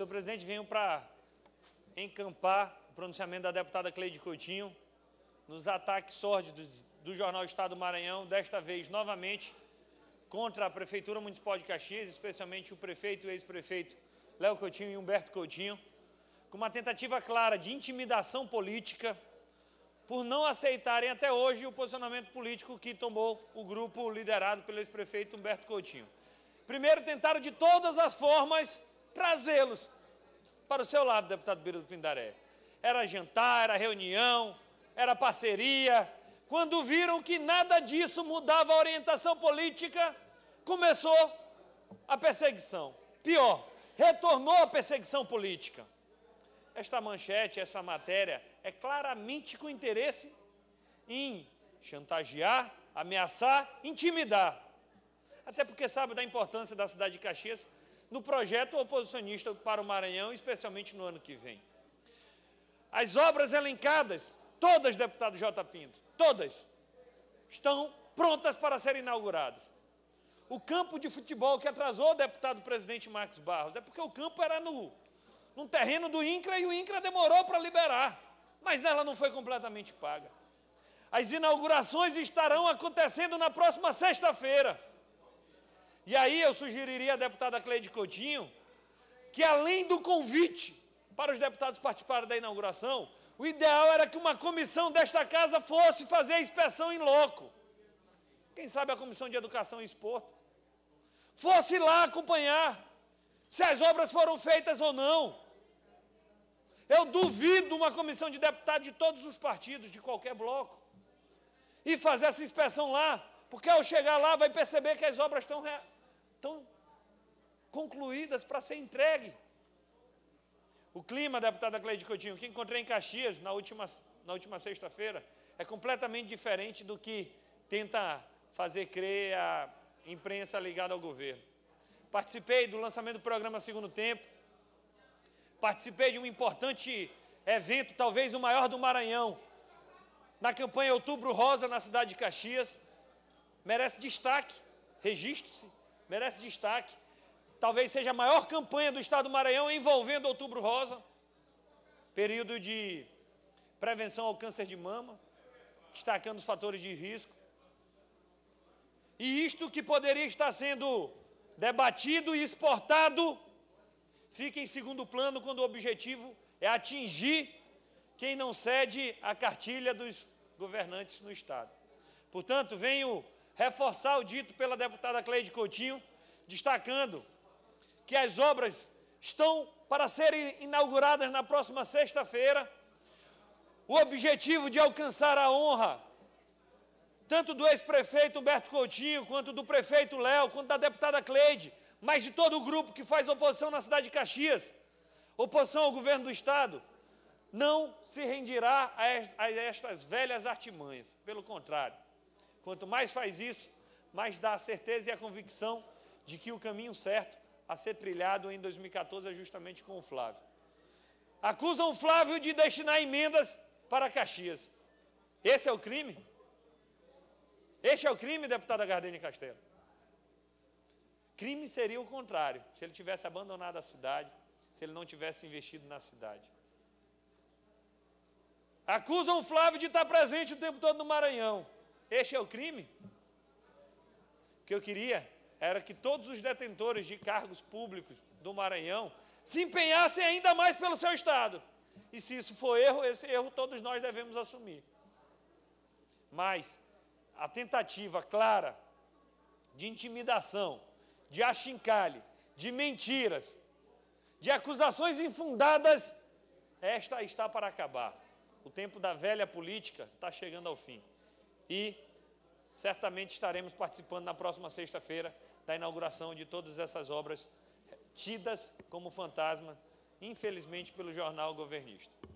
Senhor presidente, venho para encampar o pronunciamento da deputada Cleide Coutinho nos ataques sórdidos do jornal Estado do Maranhão, desta vez novamente contra a Prefeitura Municipal de Caxias, especialmente o prefeito e ex-prefeito Léo Coutinho e Humberto Coutinho, com uma tentativa clara de intimidação política por não aceitarem até hoje o posicionamento político que tomou o grupo liderado pelo ex-prefeito Humberto Coutinho. Primeiro, tentaram de todas as formas trazê-los para o seu lado, deputado Biro do Pindaré. Era jantar, era reunião, era parceria. Quando viram que nada disso mudava a orientação política, começou a perseguição. Pior, retornou a perseguição política. Esta manchete, essa matéria, é claramente com interesse em chantagear, ameaçar, intimidar. Até porque sabe da importância da cidade de Caxias no projeto oposicionista para o Maranhão, especialmente no ano que vem. As obras elencadas, todas, deputado J. Pinto, todas, estão prontas para serem inauguradas. O campo de futebol que atrasou o deputado presidente Marcos Barros é porque o campo era no, no terreno do INCRA e o INCRA demorou para liberar, mas ela não foi completamente paga. As inaugurações estarão acontecendo na próxima sexta-feira. E aí eu sugeriria à deputada Cleide Coutinho que, além do convite para os deputados participarem da inauguração, o ideal era que uma comissão desta casa fosse fazer a inspeção em loco. Quem sabe a Comissão de Educação e Esporte. Fosse lá acompanhar se as obras foram feitas ou não. Eu duvido uma comissão de deputados de todos os partidos, de qualquer bloco, e fazer essa inspeção lá, porque ao chegar lá vai perceber que as obras estão estão concluídas para ser entregue. O clima, deputada Cleide Coutinho, que encontrei em Caxias na última, na última sexta-feira, é completamente diferente do que tenta fazer crer a imprensa ligada ao governo. Participei do lançamento do programa Segundo Tempo, participei de um importante evento, talvez o maior do Maranhão, na campanha Outubro Rosa, na cidade de Caxias. Merece destaque, registre-se merece destaque. Talvez seja a maior campanha do estado do Maranhão envolvendo Outubro Rosa, período de prevenção ao câncer de mama, destacando os fatores de risco. E isto que poderia estar sendo debatido e exportado fica em segundo plano quando o objetivo é atingir quem não cede à cartilha dos governantes no Estado. Portanto, venho reforçar o dito pela deputada Cleide Coutinho, destacando que as obras estão para serem inauguradas na próxima sexta-feira. O objetivo de alcançar a honra, tanto do ex-prefeito Humberto Coutinho, quanto do prefeito Léo, quanto da deputada Cleide, mas de todo o grupo que faz oposição na cidade de Caxias, oposição ao governo do Estado, não se rendirá a estas velhas artimanhas. Pelo contrário, Quanto mais faz isso, mais dá a certeza e a convicção de que o caminho certo a ser trilhado em 2014 é justamente com o Flávio. Acusam o Flávio de destinar emendas para Caxias. Esse é o crime? Este é o crime, deputada Gardene Castelo. Crime seria o contrário, se ele tivesse abandonado a cidade, se ele não tivesse investido na cidade. Acusam o Flávio de estar presente o tempo todo no Maranhão. Este é o crime? O que eu queria era que todos os detentores de cargos públicos do Maranhão se empenhassem ainda mais pelo seu Estado. E se isso for erro, esse erro todos nós devemos assumir. Mas a tentativa clara de intimidação, de achincalhe, de mentiras, de acusações infundadas, esta está para acabar. O tempo da velha política está chegando ao fim e certamente estaremos participando na próxima sexta-feira da inauguração de todas essas obras tidas como fantasma, infelizmente, pelo jornal governista.